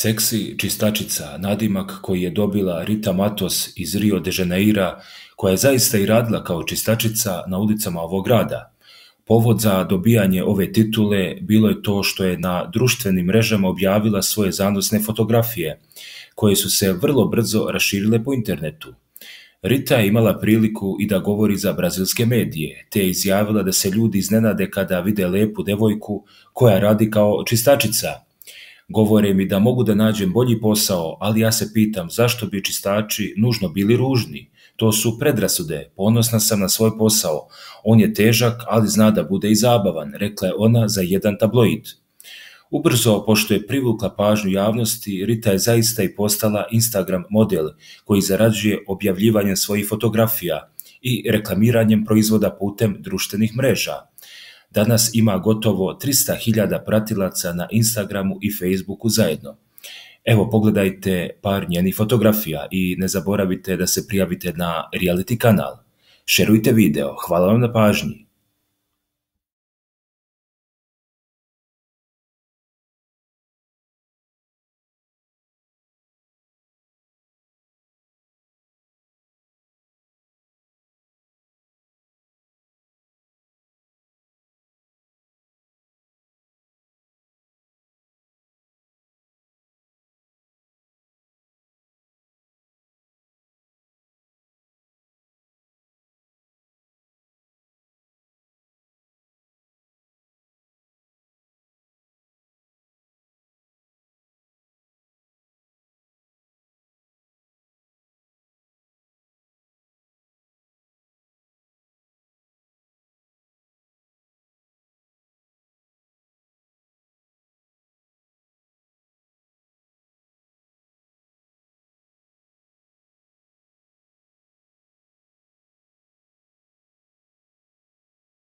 Seksi čistačica nadimak koji je dobila Rita Matos iz Rio de Janeira, koja je zaista i radila kao čistačica na ulicama ovog grada. Povod za dobijanje ove titule bilo je to što je na društvenim mrežama objavila svoje zanosne fotografije, koje su se vrlo brzo raširile po internetu. Rita je imala priliku i da govori za brazilske medije, te je izjavila da se ljudi iznenade kada vide lepu devojku koja radi kao čistačica – Govore mi da mogu da nađem bolji posao, ali ja se pitam zašto bi čistači nužno bili ružni. To su predrasude, ponosna sam na svoj posao. On je težak, ali zna da bude i zabavan, rekla je ona za jedan tabloid. Ubrzo, pošto je privukla pažnju javnosti, Rita je zaista i postala Instagram model koji zarađuje objavljivanjem svojih fotografija i reklamiranjem proizvoda putem društvenih mreža danas ima gotovo 300.000 pratilaca na Instagramu i Facebooku zajedno. Evo, pogledajte par njenih fotografija i ne zaboravite da se prijavite na reality kanal. Šerujte video, hvala vam na pažnji.